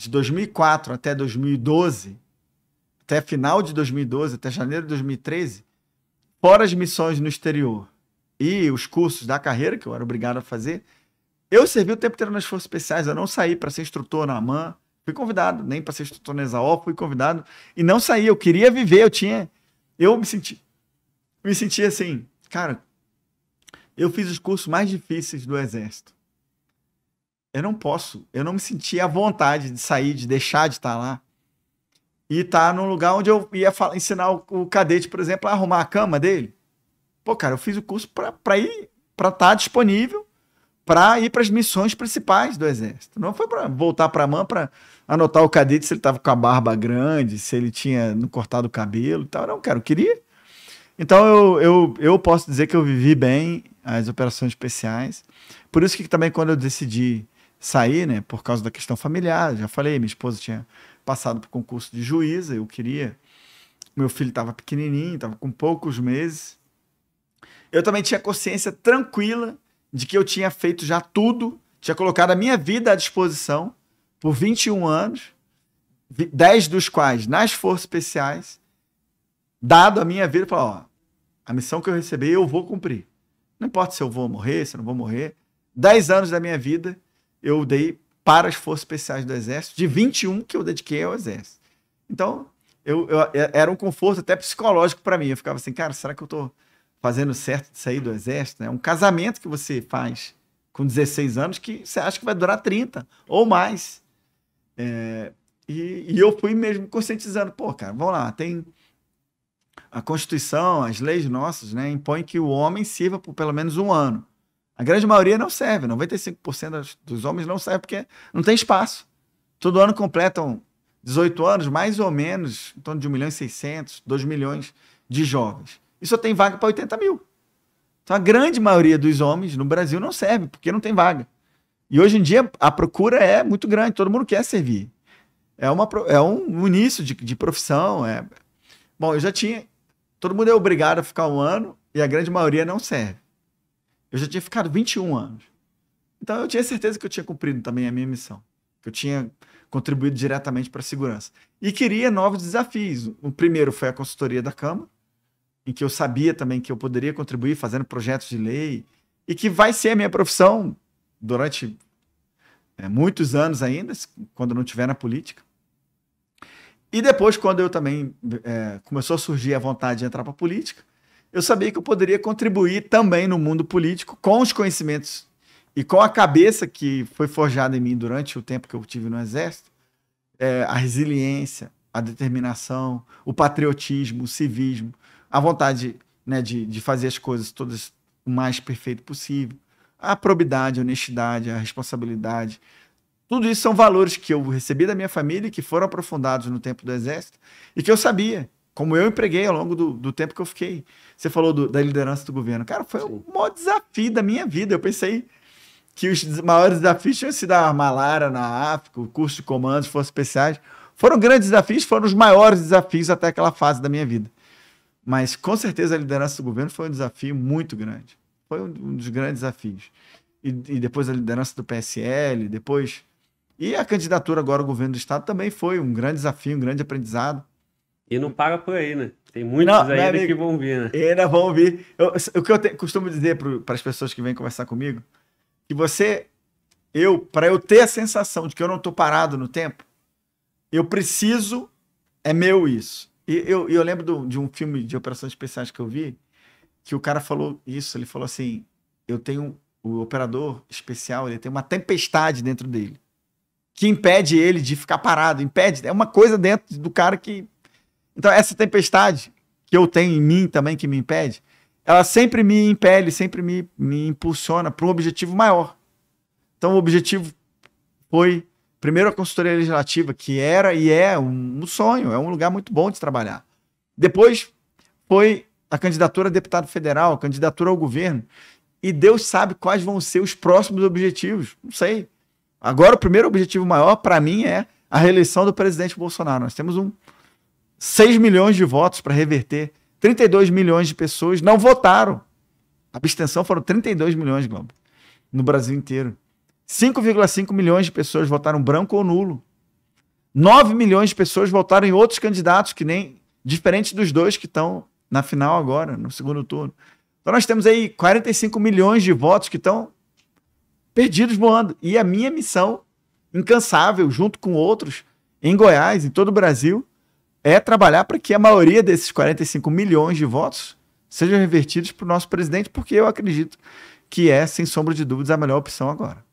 de 2004 até 2012, até final de 2012, até janeiro de 2013, fora as missões no exterior e os cursos da carreira que eu era obrigado a fazer, eu servi o tempo inteiro nas Forças Especiais. Eu não saí para ser instrutor na AMAN, fui convidado, nem para ser instrutor na Exaó, fui convidado e não saí. Eu queria viver, eu tinha. Eu me senti. Me senti assim, cara. Eu fiz os cursos mais difíceis do Exército eu não posso, eu não me sentia à vontade de sair, de deixar de estar lá. E estar tá num lugar onde eu ia falar, ensinar o, o, cadete, por exemplo, a arrumar a cama dele. Pô, cara, eu fiz o curso para ir, para estar tá disponível, para ir para as missões principais do Exército. Não foi para voltar para a mãe para anotar o cadete se ele estava com a barba grande, se ele tinha não cortado o cabelo e tal. Não, cara, eu queria. Então eu, eu, eu posso dizer que eu vivi bem as operações especiais. Por isso que também quando eu decidi sair, né, por causa da questão familiar. Já falei, minha esposa tinha passado para o concurso de juíza, eu queria. Meu filho estava pequenininho, estava com poucos meses. Eu também tinha consciência tranquila de que eu tinha feito já tudo, tinha colocado a minha vida à disposição por 21 anos, 10 dos quais nas forças especiais, dado a minha vida falar, ó, a missão que eu recebi eu vou cumprir. Não importa se eu vou morrer, se eu não vou morrer. 10 anos da minha vida eu dei para as Forças Especiais do Exército, de 21 que eu dediquei ao Exército. Então, eu, eu é, era um conforto até psicológico para mim. Eu ficava assim, cara, será que eu estou fazendo certo de sair do Exército? Né? É um casamento que você faz com 16 anos que você acha que vai durar 30 ou mais. É, e, e, eu fui mesmo conscientizando, pô, cara, vamos lá, tem a Constituição, as leis nossas, né, impõem que o homem sirva por pelo menos um ano. A grande maioria não serve, 95% dos homens não serve porque não tem espaço. Todo ano completam 18 anos, mais ou menos, em torno de 1 milhão e 600, 2 milhões de jovens. E só tem vaga para 80 mil. Então a grande maioria dos homens no Brasil não serve porque não tem vaga. E hoje em dia a procura é muito grande, todo mundo quer servir. É, uma, é um início de, de profissão. É... Bom, eu já tinha. Todo mundo é obrigado a ficar um ano e a grande maioria não serve. Eu já tinha ficado 21 anos. Então eu tinha certeza que eu tinha cumprido também a minha missão, que eu tinha contribuído diretamente para a segurança. E queria novos desafios. O primeiro foi a consultoria da Câmara, em que eu sabia também que eu poderia contribuir fazendo projetos de lei, e que vai ser a minha profissão durante é, muitos anos ainda, quando não estiver na política. E depois, quando eu também é, começou a surgir a vontade de entrar para a política, eu sabia que eu poderia contribuir também no mundo político com os conhecimentos e com a cabeça que foi forjada em mim durante o tempo que eu tive no Exército, é, a resiliência, a determinação, o patriotismo, o civismo, a vontade né, de, de fazer as coisas todas o mais perfeito possível, a probidade, a honestidade, a responsabilidade. Tudo isso são valores que eu recebi da minha família e que foram aprofundados no tempo do Exército e que eu sabia como eu empreguei ao longo do, do tempo que eu fiquei. Você falou do, da liderança do governo. Cara, foi Sim. o maior desafio da minha vida. Eu pensei que os maiores desafios tinham sido a malária na África, o curso de comandos, forças especiais. Foram grandes desafios, foram os maiores desafios até aquela fase da minha vida. Mas com certeza a liderança do governo foi um desafio muito grande. Foi um dos grandes desafios. E, e depois a liderança do PSL, depois. E a candidatura agora ao governo do Estado também foi um grande desafio, um grande aprendizado. E não para por aí, né? Tem muitos não, ainda amigo, que vão vir, né? Ainda vão vir. Eu, o que eu te, costumo dizer para as pessoas que vêm conversar comigo, que você, eu, para eu ter a sensação de que eu não estou parado no tempo, eu preciso, é meu isso. E eu, eu lembro do, de um filme de operações especiais que eu vi, que o cara falou isso, ele falou assim, eu tenho, o operador especial, ele tem uma tempestade dentro dele, que impede ele de ficar parado, impede, é uma coisa dentro do cara que então, essa tempestade que eu tenho em mim também, que me impede, ela sempre me impele, sempre me, me impulsiona para um objetivo maior. Então, o objetivo foi, primeiro, a consultoria legislativa, que era e é um, um sonho, é um lugar muito bom de trabalhar. Depois, foi a candidatura a deputado federal, a candidatura ao governo. E Deus sabe quais vão ser os próximos objetivos. Não sei. Agora, o primeiro objetivo maior, para mim, é a reeleição do presidente Bolsonaro. Nós temos um, 6 milhões de votos para reverter. 32 milhões de pessoas não votaram. A abstenção foram 32 milhões, Globo, no Brasil inteiro. 5,5 milhões de pessoas votaram branco ou nulo. 9 milhões de pessoas votaram em outros candidatos que nem diferentes dos dois que estão na final agora, no segundo turno. Então nós temos aí 45 milhões de votos que estão perdidos voando. E a minha missão incansável, junto com outros em Goiás, em todo o Brasil, é trabalhar para que a maioria desses 45 milhões de votos sejam revertidos para o nosso presidente, porque eu acredito que é, sem sombra de dúvidas, a melhor opção agora.